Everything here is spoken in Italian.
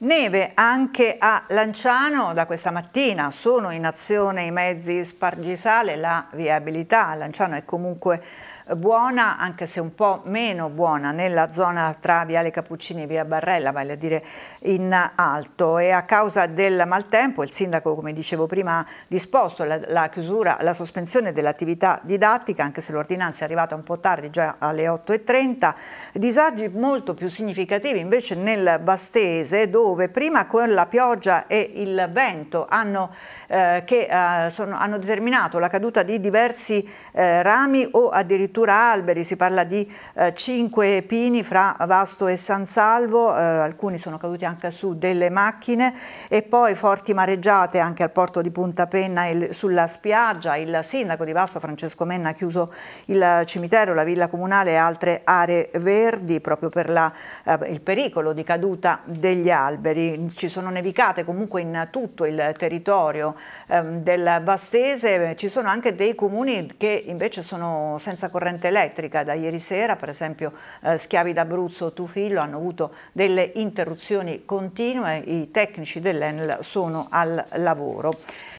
Neve anche a Lanciano da questa mattina, sono in azione i mezzi spargisale, la viabilità a Lanciano è comunque buona, anche se un po' meno buona nella zona tra Viale Cappuccini e Via Barrella, vale a dire in alto e a causa del maltempo il sindaco, come dicevo prima, ha disposto la, la chiusura, la sospensione dell'attività didattica, anche se l'ordinanza è arrivata un po' tardi, già alle 8.30, disagi molto più significativi invece nel Bastese dove dove prima con la pioggia e il vento hanno, eh, che, eh, sono, hanno determinato la caduta di diversi eh, rami o addirittura alberi, si parla di eh, cinque pini fra Vasto e San Salvo, eh, alcuni sono caduti anche su delle macchine e poi forti mareggiate anche al porto di Punta Penna e sulla spiaggia, il sindaco di Vasto Francesco Menna ha chiuso il cimitero, la villa comunale e altre aree verdi proprio per la, eh, il pericolo di caduta degli alberi alberi, ci sono nevicate comunque in tutto il territorio ehm, del Vastese, ci sono anche dei comuni che invece sono senza corrente elettrica, da ieri sera per esempio eh, Schiavi d'Abruzzo, Tufillo hanno avuto delle interruzioni continue, i tecnici dell'Enel sono al lavoro.